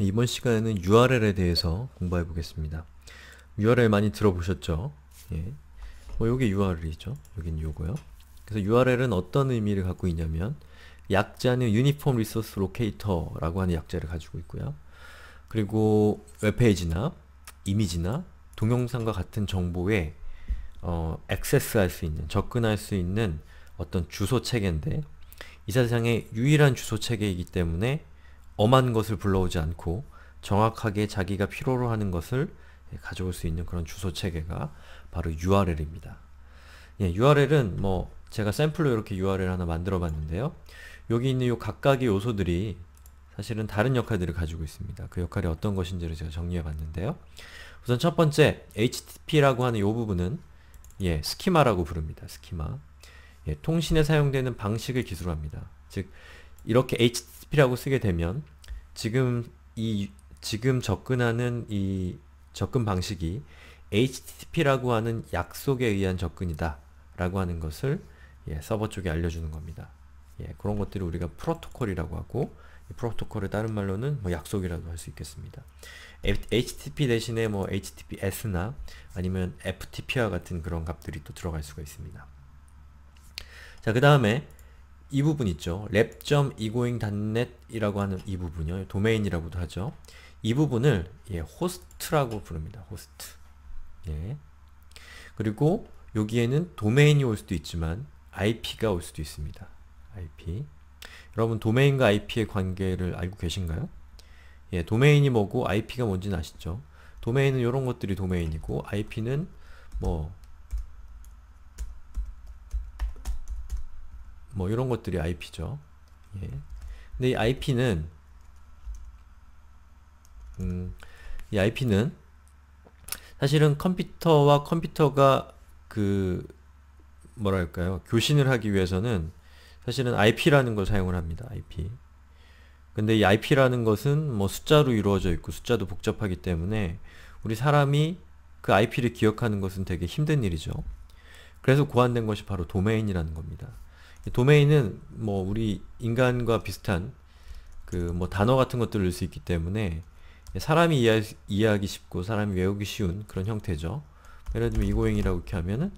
이번 시간에는 URL에 대해서 공부해 보겠습니다. URL 많이 들어보셨죠? 예. 뭐 요게 URL이죠. 여긴 요고요. 그래서 URL은 어떤 의미를 갖고 있냐면 약자는 Uniform Resource Locator라고 하는 약자를 가지고 있고요. 그리고 웹페이지나 이미지나 동영상과 같은 정보에 어, 액세스할 수 있는, 접근할 수 있는 어떤 주소 체계인데 이 세상의 유일한 주소 체계이기 때문에 엄한 것을 불러오지 않고 정확하게 자기가 필요로 하는 것을 가져올 수 있는 그런 주소 체계가 바로 URL입니다. 예, URL은 뭐 제가 샘플로 이렇게 URL 하나 만들어 봤는데요. 여기 있는 요 각각의 요소들이 사실은 다른 역할들을 가지고 있습니다. 그 역할이 어떤 것인지를 제가 정리해 봤는데요. 우선 첫 번째 HTTP라고 하는 요 부분은 예, 스키마라고 부릅니다. 스키마. 예, 통신에 사용되는 방식을 기술합니다. 즉 이렇게 HTTP h t t p 라고 쓰게 되면 지금 이 지금 접근하는 이 접근 방식이 HTTP라고 하는 약속에 의한 접근이다 라고 하는 것을 예, 서버 쪽에 알려주는 겁니다. 예, 그런 것들을 우리가 프로토콜이라고 하고 프로토콜을 다른 말로는 뭐 약속이라고 할 수 있겠습니다. HTTP 대신에 뭐 HTTPS나 아니면 FTP와 같은 그런 값들이 또 들어갈 수가 있습니다. 자, 그 다음에 이 부분 있죠. 랩.egoing.net이라고 하는 이 부분이요. 도메인이라고도 하죠. 이 부분을 예, 호스트라고 부릅니다. 호스트. 예. 그리고 여기에는 도메인이 올 수도 있지만 IP가 올 수도 있습니다. IP. 여러분 도메인과 IP의 관계를 알고 계신가요? 예, 도메인이 뭐고 IP가 뭔지는 아시죠? 도메인은 이런 것들이 도메인이고 IP는 뭐뭐 이런 것들이 IP죠. 예. 근데 이 IP는 음, 이 IP는 사실은 컴퓨터와 컴퓨터가 그 뭐랄까요 교신을 하기 위해서는 사실은 IP라는 걸 사용을 합니다. IP. 근데 이 IP라는 것은 뭐 숫자로 이루어져 있고 숫자도 복잡하기 때문에 우리 사람이 그 IP를 기억하는 것은 되게 힘든 일이죠. 그래서 고안된 것이 바로 도메인이라는 겁니다. 도메인은 뭐 우리 인간과 비슷한 그 뭐 단어 같은 것들을 넣을 수 있기 때문에 사람이 이해, 이해하기 쉽고 사람이 외우기 쉬운 그런 형태죠. 예를 들면 이고잉이라고 이렇게 하면은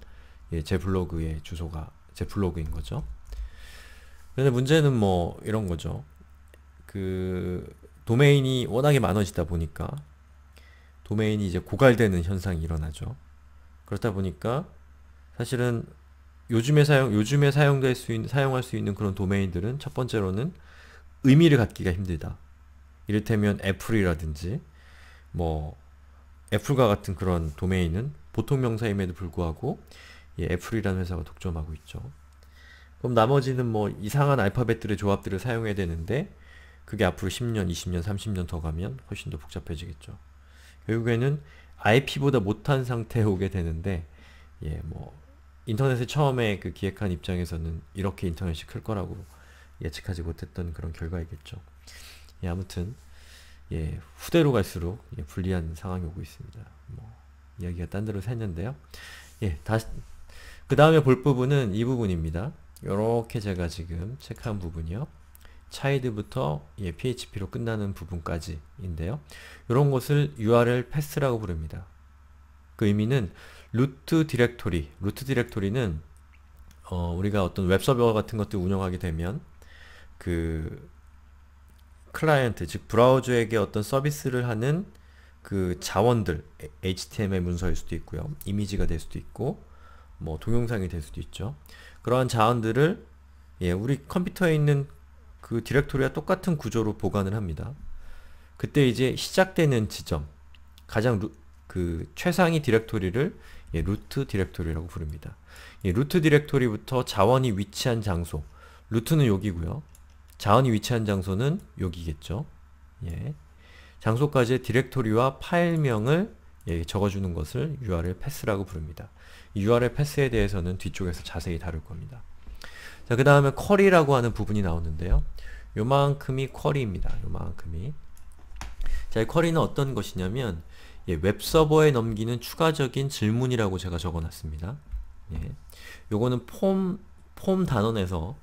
예, 제 블로그의 주소가 제 블로그인 거죠. 그런데 문제는 뭐 이런 거죠. 그 도메인이 워낙에 많아지다 보니까 도메인이 이제 고갈되는 현상이 일어나죠. 그렇다 보니까 사실은 요즘에 사용 요즘에 사용될 수 있는 사용할 수 있는 그런 도메인들은 첫 번째로는 의미를 갖기가 힘들다. 이를테면 애플이라든지 뭐 애플과 같은 그런 도메인은 보통 명사임에도 불구하고 예, 애플이라는 회사가 독점하고 있죠. 그럼 나머지는 뭐 이상한 알파벳들의 조합들을 사용해야 되는데 그게 앞으로 10년, 20년, 30년 더 가면 훨씬 더 복잡해지겠죠. 결국에는 IP보다 못한 상태에 오게 되는데 예, 뭐 인터넷에 처음에 그 기획한 입장에서는 이렇게 인터넷이 클 거라고 예측하지 못했던 그런 결과이겠죠. 예, 아무튼 예, 후대로 갈수록 예, 불리한 상황이 오고 있습니다. 뭐, 이야기가 딴 데로 샜는데요. 예, 다시 그 다음에 볼 부분은 이 부분입니다. 이렇게 제가 지금 체크한 부분이요. 차이드부터 예, PHP로 끝나는 부분까지인데요. 이런 것을 URL 패스라고 부릅니다. 그 의미는 루트 디렉토리, 루트 디렉토리는 어, 우리가 어떤 웹 서버 같은 것들 운영하게 되면 그 클라이언트, 즉 브라우저에게 어떤 서비스를 하는 그 자원들, HTML 문서일 수도 있고요. 이미지가 될 수도 있고 뭐 동영상이 될 수도 있죠. 그러한 자원들을 예, 우리 컴퓨터에 있는 그 디렉토리와 똑같은 구조로 보관을 합니다. 그때 이제 시작되는 지점, 가장 루, 그 최상위 디렉토리를 예, 루트 디렉토리라고 부릅니다. 예, 루트 디렉토리부터 자원이 위치한 장소 루트는 여기고요. 자원이 위치한 장소는 여기겠죠. 예. 장소까지의 디렉토리와 파일명을 예, 적어주는 것을 URL 패스라고 부릅니다. URL 패스에 대해서는 뒤쪽에서 자세히 다룰 겁니다. 자, 그 다음에 쿼리라고 하는 부분이 나오는데요. 요만큼이 쿼리입니다. 요만큼이. 자, 이 쿼리는 어떤 것이냐면 예, 웹서버에 넘기는 추가적인 질문이라고 제가 적어놨습니다. 예. 요거는 폼, 폼 단원에서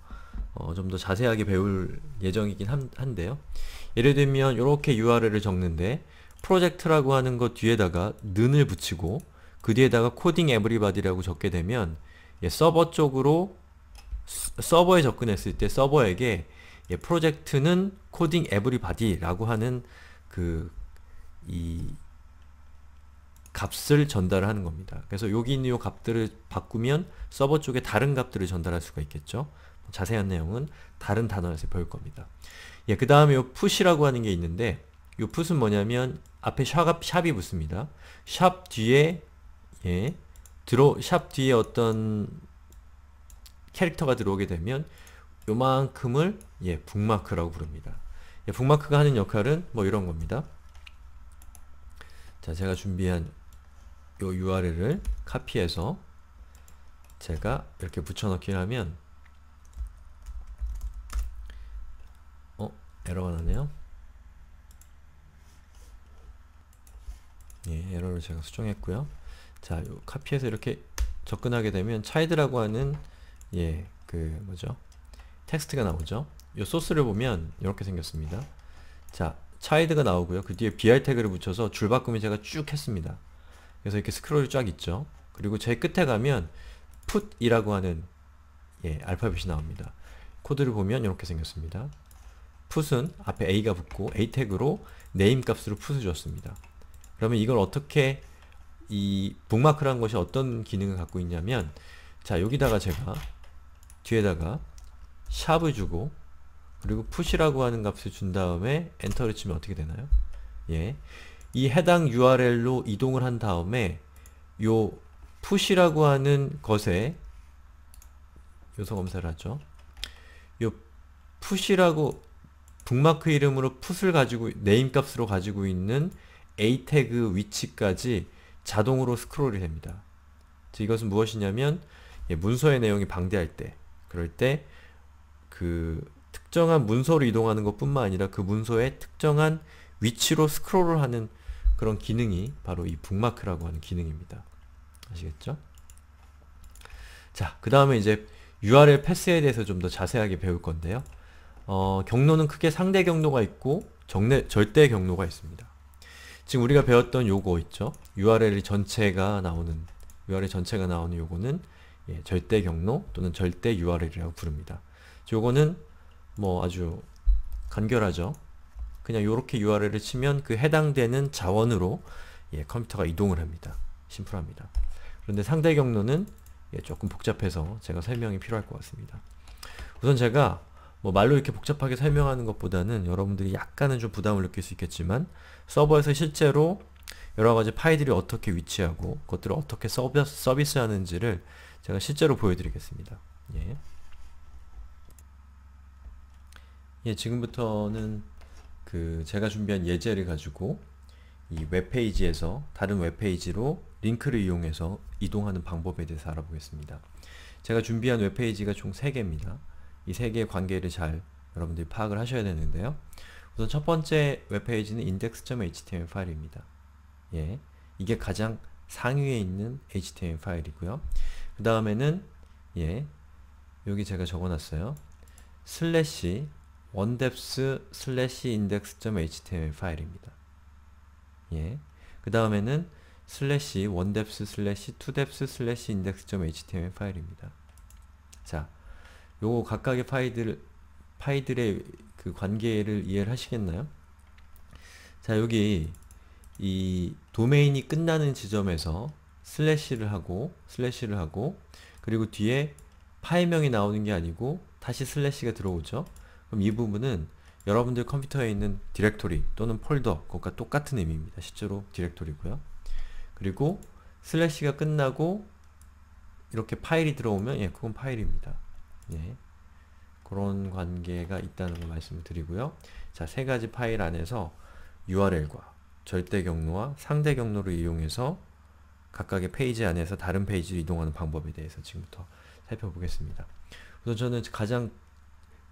어, 좀 더 자세하게 배울 예정이긴 한, 데요 예를 들면 이렇게 URL을 적는데 프로젝트라고 하는 것 뒤에다가 는을 붙이고 그 뒤에다가 코딩 에브리바디라고 적게 되면 예, 서버 쪽으로 서버에 접근했을 때 서버에게 예, 프로젝트는 코딩 에브리바디라고 하는 그이 값을 전달하는 겁니다. 그래서 여기 있는 이 값들을 바꾸면 서버 쪽에 다른 값들을 전달할 수가 있겠죠. 자세한 내용은 다른 단어에서 배울 겁니다. 예, 그 다음에 이 푸시라고 하는 게 있는데 이 푸은 뭐냐면 앞에 샵, 샵이 붙습니다. 샵 뒤에 예, 들어 샵 뒤에 어떤 캐릭터가 들어오게 되면 요만큼을 예, 북마크라고 부릅니다. 예, 북마크가 하는 역할은 뭐 이런 겁니다. 자, 제가 준비한 요 URL을 카피해서 제가 이렇게 붙여넣기 하면 어? 에러가 나네요. 예, 에러를 제가 수정했고요. 자, 요 카피해서 이렇게 접근하게 되면 child라고 하는 예, 그 뭐죠? 텍스트가 나오죠. 요 소스를 보면 이렇게 생겼습니다. 자, child가 나오고요. 그 뒤에 br 태그를 붙여서 줄바꿈이 제가 쭉 했습니다. 그래서 이렇게 스크롤이 쫙 있죠. 그리고 제일 끝에 가면 put이라고 하는 예, 알파벳이 나옵니다. 코드를 보면 이렇게 생겼습니다. put은 앞에 a가 붙고 a 태그로 name 값으로 put을 줬습니다. 그러면 이걸 어떻게 이 북마크라는 것이 어떤 기능을 갖고 있냐면 자 여기다가 제가 뒤에다가 샵을 주고 그리고 푸이라고 하는 값을 준 다음에 엔터를 치면 어떻게 되나요? 예. 이 해당 URL로 이동을 한 다음에 요 push라고 하는 것에 요소 검사를 하죠. 요 push라고 북마크 이름으로 풋을 가지고 네임 값으로 가지고 있는 a 태그 위치까지 자동으로 스크롤이 됩니다. 이것은 무엇이냐면 예, 문서의 내용이 방대할 때 그럴 때 그 특정한 문서로 이동하는 것뿐만 아니라 그 문서의 특정한 위치로 스크롤을 하는 그런 기능이 바로 이 북마크라고 하는 기능입니다. 아시겠죠? 자, 그 다음에 이제 URL 패스에 대해서 좀 더 자세하게 배울 건데요. 어, 경로는 크게 상대 경로가 있고 정례, 절대 경로가 있습니다. 지금 우리가 배웠던 요거 있죠? URL 전체가 나오는 URL 전체가 나오는 요거는 예, 절대 경로 또는 절대 URL이라고 부릅니다. 요거는 뭐 아주 간결하죠? 그냥 이렇게 URL을 치면 그 해당되는 자원으로 예, 컴퓨터가 이동을 합니다. 심플합니다. 그런데 상대 경로는 예, 조금 복잡해서 제가 설명이 필요할 것 같습니다. 우선 제가 뭐 말로 이렇게 복잡하게 설명하는 것보다는 여러분들이 약간은 좀 부담을 느낄 수 있겠지만 서버에서 실제로 여러가지 파일들이 어떻게 위치하고 그것들을 어떻게 서비스, 하는지를 제가 실제로 보여드리겠습니다. 예. 예, 지금부터는 그 제가 준비한 예제를 가지고 이 웹페이지에서 다른 웹페이지로 링크를 이용해서 이동하는 방법에 대해서 알아보겠습니다. 제가 준비한 웹페이지가 총 3개입니다. 이 3개의 관계를 잘 여러분들이 파악을 하셔야 되는데요. 우선 첫 번째 웹페이지는 index.html 파일입니다. 예, 이게 가장 상위에 있는 html 파일이고요. 그 다음에는 예, 여기 제가 적어놨어요. 슬래시 원뎁 e 슬래시 index.html 파일입니다. 예. 그 다음에는 슬래시 원뎁스 슬래시 투뎁스 슬래시 index.html 파일입니다. 자, 요거 각각의 파일들, 파일들의 그 관계를 이해를 하시겠나요? 자, 여기 이 도메인이 끝나는 지점에서 슬래시를 하고 슬래시를 하고 그리고 뒤에 파일명이 나오는 게 아니고 다시 슬래시가 들어오죠. 그럼 이 부분은 여러분들 컴퓨터에 있는 디렉토리 또는 폴더 그것과 똑같은 의미입니다. 실제로 디렉토리고요. 그리고 슬래시가 끝나고 이렇게 파일이 들어오면 예, 그건 파일입니다. 예. 그런 관계가 있다는 걸 말씀을 드리고요. 자, 세 가지 파일 안에서 URL과 절대 경로와 상대 경로를 이용해서 각각의 페이지 안에서 다른 페이지로 이동하는 방법에 대해서 지금부터 살펴보겠습니다. 우선 저는 가장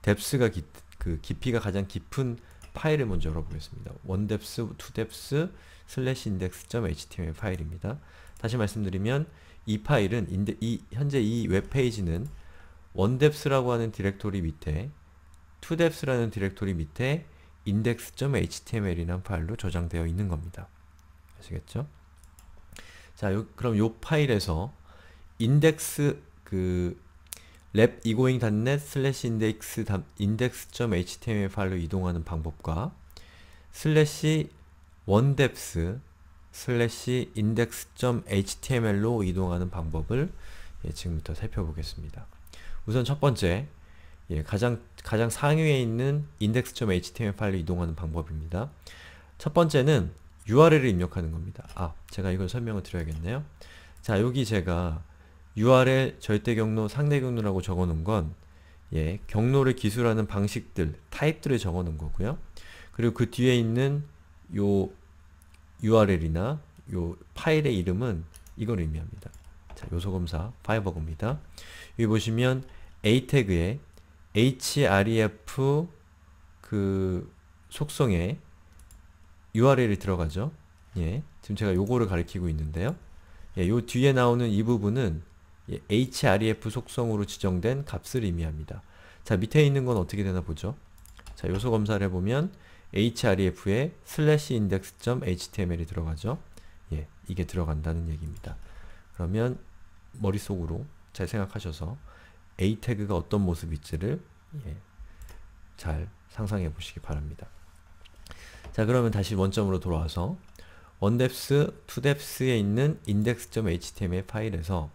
뎁스가 기, 그 깊이가 가장 깊은 파일을 먼저 열어보겠습니다. 원뎁스, 투뎁스, 슬래시 index.html 파일입니다. 다시 말씀드리면 이 파일은 인데, 이, 현재 이 웹페이지는 원뎁스라고 하는 디렉토리 밑에 투뎁스라는 디렉토리 밑에 index.html이라는 파일로 저장되어 있는 겁니다. 아시겠죠? 자, 요, 그럼 이 파일에서 인덱스 그랩 이고잉 단넷 슬래시 인덱스 i h t m l 파일로 이동하는 방법과 슬래시 원뎁스 슬래시 인덱스 e h t m l 로 이동하는 방법을 예, 지금부터 살펴보겠습니다. 우선 첫 번째, 예, 가장 가장 상위에 있는 i n d h t m l 파일로 이동하는 방법입니다. 첫 번째는 URL을 입력하는 겁니다. 아, 제가 이걸 설명을 드려야겠네요. 자, 여기 제가 URL 절대 경로, 상대 경로라고 적어 놓은 건 예, 경로를 기술하는 방식들, 타입들을 적어 놓은 거고요. 그리고 그 뒤에 있는 요 URL이나 요 파일의 이름은 이걸 의미합니다. 자, 요소검사 파이버입니다. 여기 보시면 a 태그에 href 그 속성에 URL이 들어가죠. 예. 지금 제가 요거를 가리키고 있는데요. 예, 요 뒤에 나오는 이 부분은 예, href 속성으로 지정된 값을 의미합니다. 자, 밑에 있는 건 어떻게 되나 보죠. 자, 요소 검사를 해보면 href에 s l a index.html이 들어가죠. 예, 이게 들어간다는 얘기입니다. 그러면 머릿속으로 잘 생각하셔서 a 태그가 어떤 모습일지를 예, 잘 상상해 보시기 바랍니다. 자, 그러면 다시 원점으로 돌아와서 원뎁스, 투뎁스에 있는 index.html 파일에서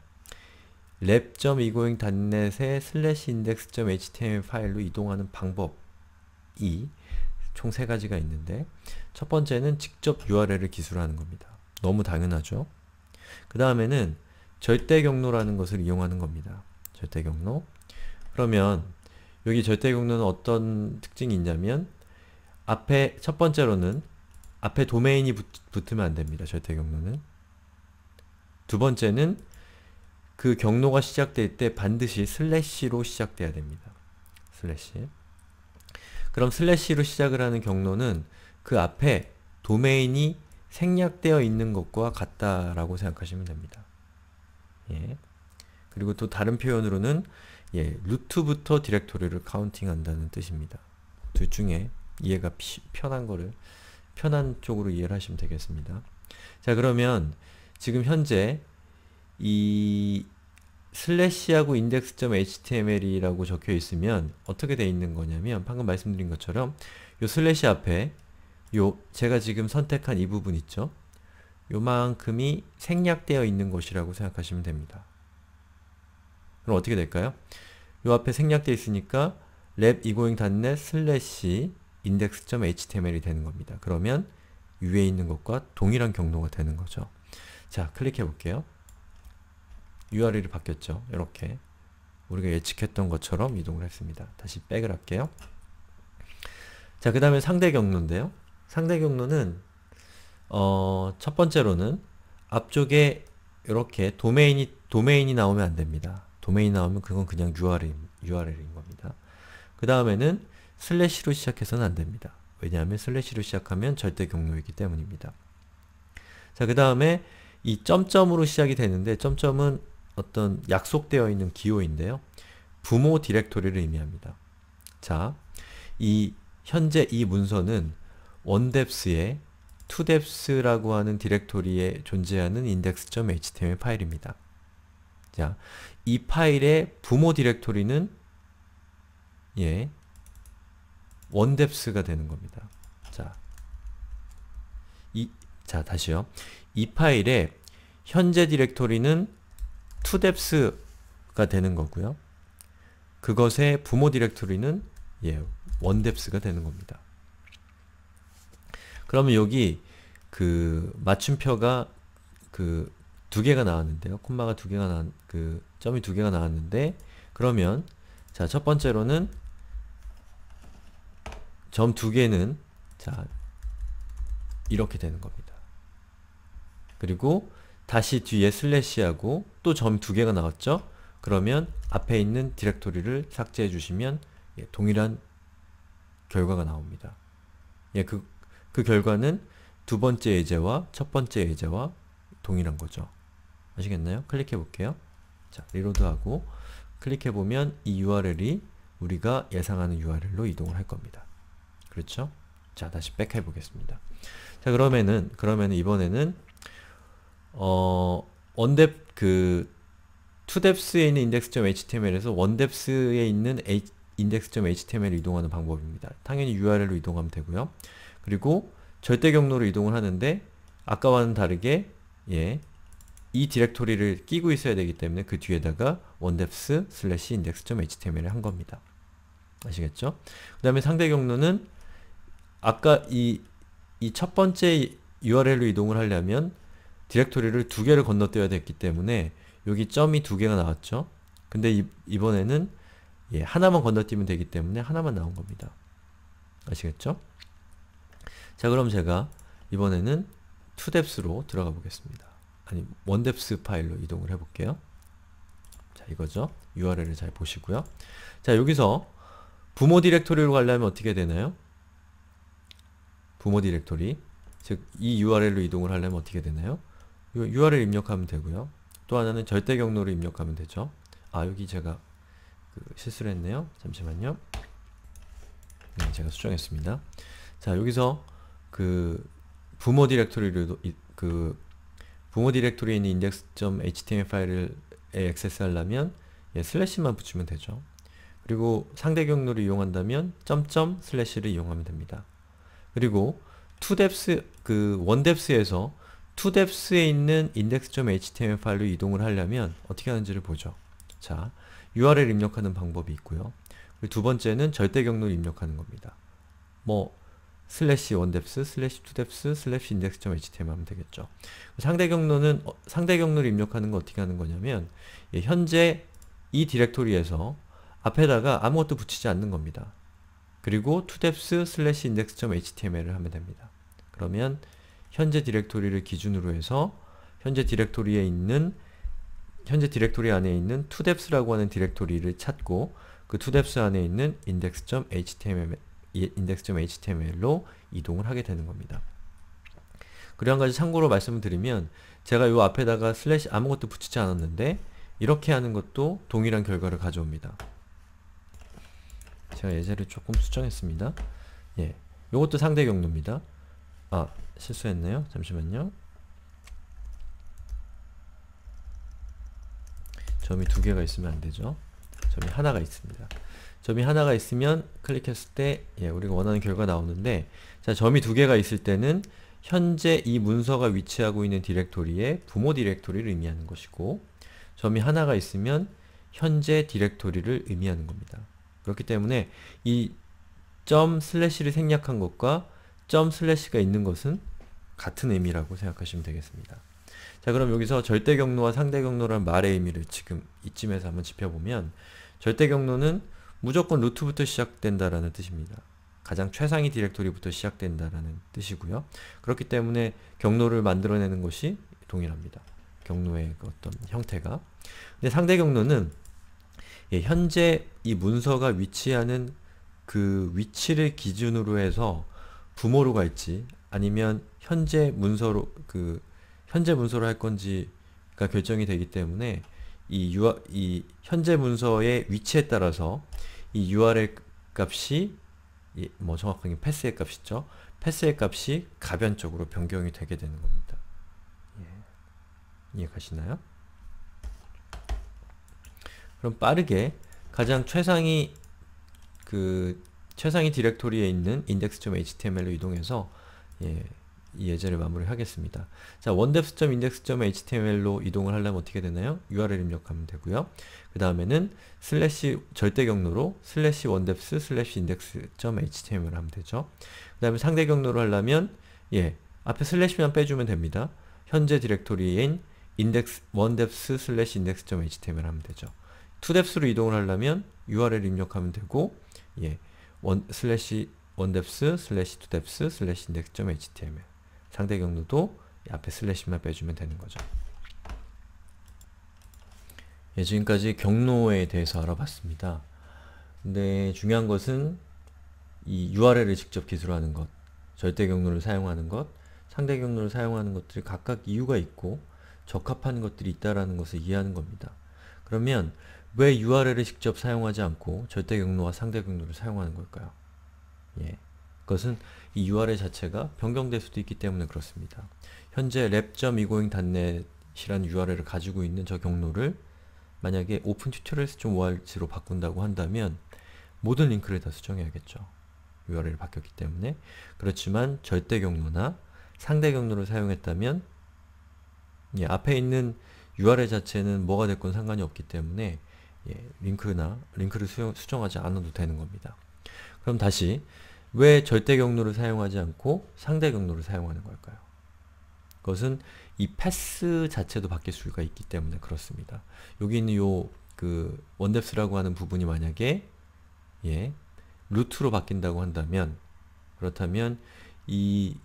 랩.egoing 단넷의 슬래시 인덱스 e h t m l 파일로 이동하는 방법이 총 세 가지가 있는데 첫 번째는 직접 URL을 기술하는 겁니다. 너무 당연하죠? 그 다음에는 절대 경로라는 것을 이용하는 겁니다. 절대 경로 그러면 여기 절대 경로는 어떤 특징이 있냐면 앞에 첫 번째로는 앞에 도메인이 붙, 으면 안됩니다. 절대 경로는 두 번째는 그 경로가 시작될 때 반드시 슬래시로 시작돼야 됩니다. 슬래시 그럼 슬래시로 시작을 하는 경로는 그 앞에 도메인이 생략되어 있는 것과 같다라고 생각하시면 됩니다. 예. 그리고 또 다른 표현으로는 예, 루트부터 디렉토리를 카운팅한다는 뜻입니다. 둘 중에 이해가 피, 편한 거를 편한 쪽으로 이해를 하시면 되겠습니다. 자 그러면 지금 현재 이 슬래시하고 index.html이라고 적혀 있으면 어떻게 되어 있는 거냐면 방금 말씀드린 것처럼 요 슬래시 앞에 요 제가 지금 선택한 이 부분 있죠? 요만큼이 생략되어 있는 것이라고 생각하시면 됩니다. 그럼 어떻게 될까요? 요 앞에 생략되어 있으니까 랩 이고잉 단넷 슬래시 index.html이 되는 겁니다. 그러면 위에 있는 것과 동일한 경로가 되는 거죠. 자, 클릭해 볼게요. URL이 바뀌었죠. 이렇게 우리가 예측했던 것처럼 이동을 했습니다. 다시 백을 할게요. 자, 그 다음에 상대 경로인데요. 상대 경로는 어, 첫 번째로는 앞쪽에 이렇게 도메인이 도메인이 나오면 안 됩니다. 도메인 나오면 그건 그냥 URL, URL인 겁니다. 그 다음에는 슬래시로 시작해서는 안 됩니다. 왜냐하면 슬래시로 시작하면 절대 경로이기 때문입니다. 자, 그 다음에 이 점점으로 시작이 되는데 점점은 어떤 약속되어 있는 기호인데요. 부모 디렉토리를 의미합니다. 자, 이 현재 이 문서는 원뎁스의 투뎁스라고 하는 디렉토리에 존재하는 index.html 파일입니다. 자, 이 파일의 부모 디렉토리는 예, 원뎁스가 되는 겁니다. 자, 이, 자 다시요. 이 파일의 현재 디렉토리는 투뎁스가 되는 거고요. 그것의 부모 디렉토리는 예, 원뎁스가 되는 겁니다. 그러면 여기 그 맞춤표가 그 두 개가 나왔는데요. 콤마가 두 개가 나, 그 점이 두 개가 나왔는데 그러면 자, 첫 번째로는 점 두 개는 자, 이렇게 되는 겁니다. 그리고 다시 뒤에 슬래시하고 또 점 두 개가 나왔죠? 그러면 앞에 있는 디렉토리를 삭제해 주시면 예, 동일한 결과가 나옵니다. 예, 그, 그 결과는 두 번째 예제와 첫 번째 예제와 동일한 거죠. 아시겠나요? 클릭해 볼게요. 자, 리로드하고 클릭해 보면 이 URL이 우리가 예상하는 URL로 이동을 할 겁니다. 그렇죠? 자, 다시 백해 보겠습니다. 자, 그러면은 그러면은 이번에는 어 원뎁 그 투뎁스에 있는 index.html에서 원뎁스에 있는 index.html을 이동하는 방법입니다. 당연히 URL로 이동하면 되고요. 그리고 절대 경로로 이동을 하는데 아까와는 다르게 예, 이 디렉토리를 끼고 있어야 되기 때문에 그 뒤에다가 원뎁스 슬래시 index.html을 한 겁니다. 아시겠죠? 그 다음에 상대 경로는 아까 이 이 첫 번째 URL로 이동을 하려면 디렉토리를 두 개를 건너뛰어야 됐기 때문에 여기 점이 두 개가 나왔죠? 근데 이, 번에는 예, 하나만 건너뛰면 되기 때문에 하나만 나온 겁니다. 아시겠죠? 자 그럼 제가 이번에는 d 투뎁스로 들어가 보겠습니다. 아니 1depth 파일로 이동을 해볼게요. 자 이거죠. URL을 잘 보시고요. 자 여기서 부모 디렉토리로 가려면 어떻게 되나요? 부모 디렉토리 즉 이 URL로 이동을 하려면 어떻게 되나요? UR을 입력하면 되고요. 또 하나는 절대 경로를 입력하면 되죠. 아 여기 제가 그 실수를 했네요. 잠시만요. 네, 제가 수정했습니다. 자 여기서 그 부모 디렉토리를 그 부모 디렉토리에 있는 index.html 파일을 액세스하려면 예, 슬래시만 붙이면 되죠. 그리고 상대 경로를 이용한다면 점점 슬래시를 이용하면 됩니다. 그리고 투뎁스 그 원뎁스에서 투뎁스에 있는 index.html 파일로 이동을 하려면 어떻게 하는지를 보죠. 자, URL 입력하는 방법이 있고요. 그리고 두 번째는 절대 경로를 입력하는 겁니다. 뭐 슬래시 원뎁스, 슬래시 투뎁스, 슬래시 index.html 하면 되겠죠. 상대 경로는 어, 상대 경로를 입력하는 거 어떻게 하는 거냐면 예, 현재 이 디렉토리에서 앞에다가 아무것도 붙이지 않는 겁니다. 그리고 투뎁스 슬래시 index.html을 하면 됩니다. 그러면 현재 디렉토리를 기준으로 해서 현재 디렉토리에 있는 현재 디렉토리 안에 있는 tudeps라고 하는 디렉토리를 찾고 그 tudepsr 안에 있는 index.html, index.html로 이동을 하게 되는 겁니다. 그리고 한 가지 참고로 말씀을 드리면 제가 요 앞에다가 슬래시 아무것도 붙이지 않았는데 이렇게 하는 것도 동일한 결과를 가져옵니다. 제가 예제를 조금 수정했습니다. 예, 요것도 상대 경로입니다. 아, 실수했네요. 잠시만요. 점이 두 개가 있으면 안 되죠. 점이 하나가 있습니다. 점이 하나가 있으면 클릭했을 때 예, 우리가 원하는 결과 나오는데 자, 점이 두 개가 있을 때는 현재 이 문서가 위치하고 있는 디렉토리의 부모 디렉토리를 의미하는 것이고 점이 하나가 있으면 현재 디렉토리를 의미하는 겁니다. 그렇기 때문에 이 점 슬래시를 생략한 것과 점 슬래시가 있는 것은 같은 의미라고 생각하시면 되겠습니다. 자 그럼 여기서 절대 경로와 상대 경로란 말의 의미를 지금 이쯤에서 한번 짚어보면 절대 경로는 무조건 루트부터 시작된다라는 뜻입니다. 가장 최상위 디렉토리부터 시작된다라는 뜻이고요. 그렇기 때문에 경로를 만들어내는 것이 동일합니다. 경로의 어떤 형태가. 근데 상대 경로는 예, 현재 이 문서가 위치하는 그 위치를 기준으로 해서 부모로 갈지 아니면 현재 문서로 그 현재 문서로 할 건지가 결정이 되기 때문에 이, u 이 현재 문서의 위치에 따라서 이 URL 값이 뭐 정확하게 패스의 값이죠. 패스의 값이 가변적으로 변경이 되게 되는 겁니다. 예. 이해가시나요? 그럼 빠르게 가장 최상위 그 최상위 디렉토리에 있는 index.html로 이동해서 예, 이 예제를 마무리하겠습니다. 자, 원뎁스.index.html로 이동을 하려면 어떻게 되나요? URL 입력하면 되고요. 그 다음에는 슬래시 절대 경로로 슬래시 o n 원뎁스 슬래시 index.html 하면 되죠. 그 다음에 상대 경로로 하려면 예, 앞에 슬래시만 빼주면 됩니다. 현재 디렉토리인 index o n 원뎁스 슬래시 index.html 하면 되죠. 투뎁스로 이동을 하려면 URL 입력하면 되고 예, 원, 슬래시 원뎁스 슬래시 투뎁스 슬래시 i n d h t m l 상대 경로도 앞에 슬래시만 빼주면 되는 거죠. 예, 지금까지 경로에 대해서 알아봤습니다. 근데 중요한 것은 이 URL을 직접 기술하는 것, 절대 경로를 사용하는 것, 상대 경로를 사용하는 것들이 각각 이유가 있고 적합한 것들이 있다라는 것을 이해하는 겁니다. 그러면 왜 URL을 직접 사용하지 않고 절대 경로와 상대 경로를 사용하는 걸까요? 예. 그것은 이 URL 자체가 변경될 수도 있기 때문에 그렇습니다. 현재 랩.egoing 단넷이란 URL을 가지고 있는 저 경로를 만약에 open tutorials.org로 바꾼다고 한다면 모든 링크를 다 수정해야겠죠. URL이 바뀌었기 때문에 그렇지만 절대 경로나 상대 경로를 사용했다면 예, 앞에 있는 URL 자체는 뭐가 됐건 상관이 없기 때문에 예, 링크나 링크를 수용, 수정하지 않아도 되는 겁니다. 그럼 다시 왜 절대 경로를 사용하지 않고 상대 경로를 사용하는 걸까요? 그것은 이 패스 자체도 바뀔 수가 있기 때문에 그렇습니다. 여기 있는 요 그 원뎁스라고 하는 부분이 만약에 예, 루트로 바뀐다고 한다면 그렇다면 이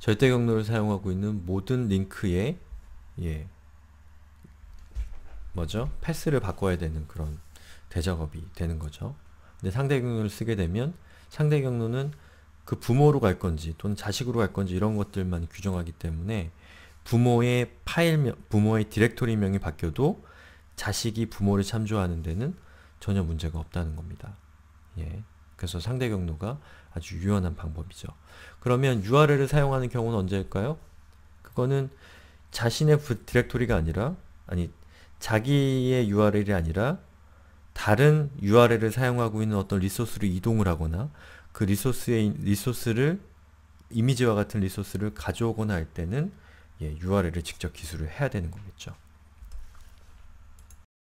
절대 경로를 사용하고 있는 모든 링크에 예, 뭐죠? 패스를 바꿔야 되는 그런 대작업이 되는 거죠. 근데 상대 경로를 쓰게 되면 상대 경로는 그 부모로 갈 건지 또는 자식으로 갈 건지 이런 것들만 규정하기 때문에 부모의 파일명, 부모의 디렉토리명이 바뀌어도 자식이 부모를 참조하는 데는 전혀 문제가 없다는 겁니다. 예. 그래서 상대 경로가 아주 유연한 방법이죠. 그러면 URL을 사용하는 경우는 언제일까요? 그거는 자신의 디렉토리가 아니라 아니 자기의 URL이 아니라 다른 URL을 사용하고 있는 어떤 리소스로 이동을 하거나 그 리소스의 리소스를 이미지와 같은 리소스를 가져오거나 할 때는 예, URL을 직접 기술을 해야 되는 거겠죠.